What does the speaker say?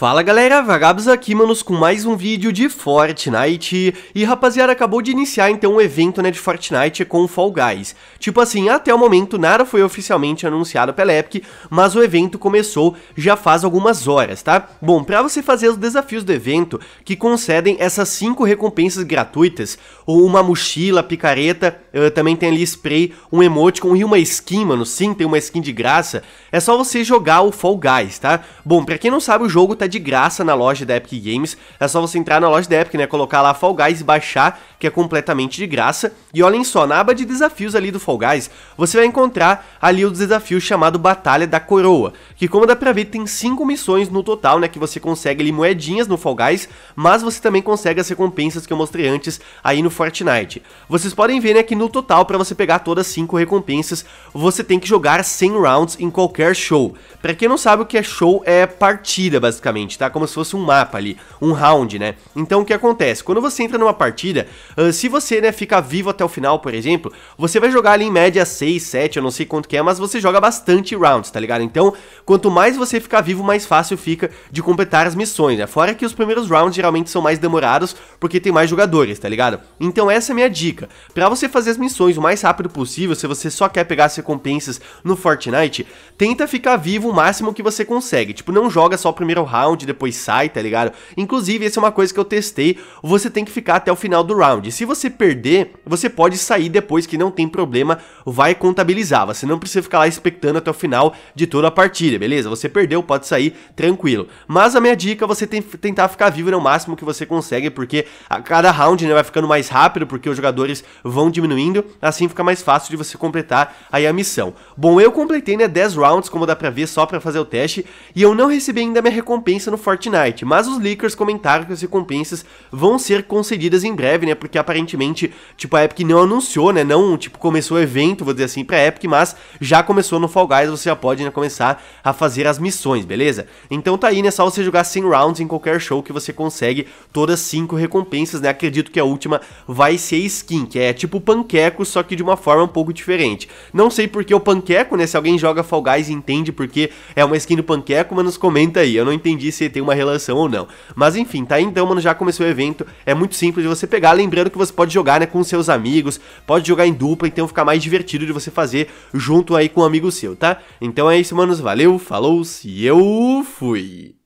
Fala galera, Vagabos aqui, manos, com mais um vídeo de Fortnite. E rapaziada, acabou de iniciar então o um evento né, de Fortnite com o Fall Guys. Tipo assim, até o momento nada foi oficialmente anunciado pela Epic, mas o evento começou já faz algumas horas, tá? Bom, pra você fazer os desafios do evento, que concedem essas 5 recompensas gratuitas, ou uma mochila, picareta, eh, também tem ali spray, um emoticon e uma skin, mano, sim, tem uma skin de graça, é só você jogar o Fall Guys, tá? Bom, pra quem não sabe, o jogo tá de graça na loja da Epic Games. É só você entrar na loja da Epic, né? Colocar lá Fall Guys e baixar, que é completamente de graça. E olhem só, na aba de desafios ali do Fall Guys, você vai encontrar ali o desafio chamado Batalha da Coroa, que como dá pra ver, tem 5 missões no total, né? Que você consegue ali moedinhas no Fall Guys, mas você também consegue as recompensas que eu mostrei antes aí no Fortnite. Vocês podem ver, né, que no total, para você pegar todas cinco 5 recompensas, você tem que jogar 100 rounds em qualquer show. Pra quem não sabe o que é show, é partida, basicamente basicamente, tá? Como se fosse um mapa ali, um round, né? Então o que acontece? Quando você entra numa partida, uh, se você, né, fica vivo até o final, por exemplo, você vai jogar ali em média 6, 7, eu não sei quanto que é, mas você joga bastante rounds, tá ligado? Então, quanto mais você ficar vivo, mais fácil fica de completar as missões, né? Fora que os primeiros rounds geralmente são mais demorados, porque tem mais jogadores, tá ligado? Então essa é a minha dica. Pra você fazer as missões o mais rápido possível, se você só quer pegar as recompensas no Fortnite, tenta ficar vivo o máximo que você consegue. Tipo, não joga só o primeiro round, round, depois sai, tá ligado? Inclusive, essa é uma coisa que eu testei, você tem que ficar até o final do round. Se você perder, você pode sair depois, que não tem problema, vai contabilizar. Você não precisa ficar lá expectando até o final de toda a partida, beleza? Você perdeu, pode sair tranquilo. Mas a minha dica é você tem, tentar ficar vivo no máximo que você consegue, porque a cada round né, vai ficando mais rápido, porque os jogadores vão diminuindo, assim fica mais fácil de você completar aí a missão. Bom, eu completei né, 10 rounds, como dá pra ver, só pra fazer o teste, e eu não recebi ainda minha recompensa recompensa no Fortnite, mas os leakers comentaram que as recompensas vão ser concedidas em breve, né? Porque aparentemente, tipo, a Epic não anunciou, né? Não, tipo, começou o evento, vou dizer assim, pra Epic, mas já começou no Fall Guys, você já pode né, começar a fazer as missões, beleza? Então tá aí, né? Só você jogar 100 rounds em qualquer show que você consegue todas 5 recompensas, né? Acredito que a última vai ser skin, que é tipo panqueco, só que de uma forma um pouco diferente. Não sei porque o panqueco, né? Se alguém joga Fall Guys e entende porque é uma skin do panqueco, mas nos comenta aí, eu não entendi entendi se tem uma relação ou não. Mas enfim, tá aí então, mano, já começou o evento. É muito simples de você pegar, lembrando que você pode jogar, né, com seus amigos, pode jogar em dupla, então fica mais divertido de você fazer junto aí com um amigo seu, tá? Então é isso, manos, valeu, falou, se eu fui!